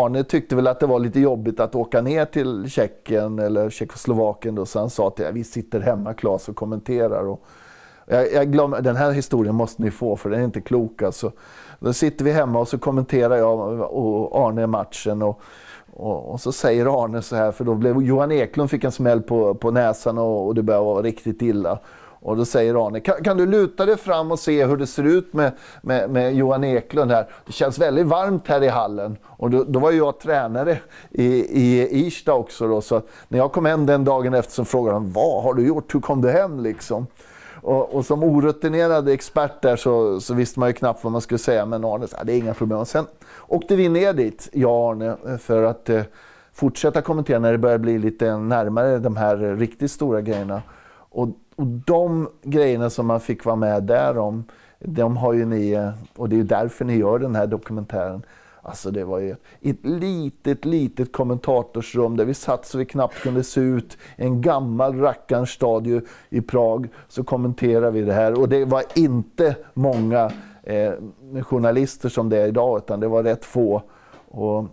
Arne tyckte väl att det var lite jobbigt att åka ner till Tjeckien eller Tjeckoslovakien då, så han sa till vi sitter hemma Claes och kommenterar. Och jag, jag glömmer, den här historien måste ni få för den är inte klok alltså. Då sitter vi hemma och så kommenterar jag och Arne matchen och, och, och så säger Arne så här, för då blev Johan Eklund fick en smäll på, på näsan och, och det började vara riktigt illa. Och då säger Arne, kan, kan, du luta dig fram och se hur det ser ut med, med, med, Johan Eklund här? Det känns väldigt varmt här i hallen. Och då, då var jag tränare i, i Irsta också då, så när jag kom hem den dagen efter så frågade han, vad har du gjort? Hur kom du hem liksom? Och, och, som orutinerad expert där så, så, visste man ju knappt vad man skulle säga. Men Arne sa, det är inga problem. Och sen åkte vi ner dit, jag och Arne, för att eh, fortsätta kommentera när det börjar bli lite närmare de här riktigt stora grejerna. Och och de grejerna som man fick vara med där om, de har ju ni, och det är ju därför ni gör den här dokumentären. Alltså det var ju ett litet, litet kommentatorsrum där vi satt så vi knappt kunde se ut. En gammal rackarns stadie i Prag så kommenterade vi det här och det var inte många eh, journalister som det är idag utan det var rätt få. Och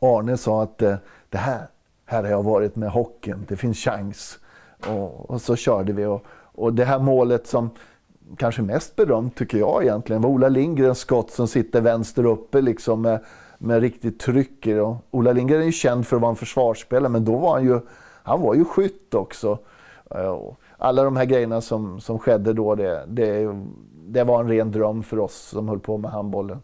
Arne sa att eh, det här, här har jag varit med hockeyn, det finns chans. Och, och så körde vi. Och, och det här målet som kanske mest berömt tycker jag egentligen var Ola Lindgrens skott som sitter vänster uppe liksom med, med riktigt tryck i Ola Lindgren är ju känd för att vara en försvarsspelare men då var han ju, han var ju skytt också. Eh, alla de här grejerna som, som skedde då, det, det, det var en ren dröm för oss som höll på med handbollen.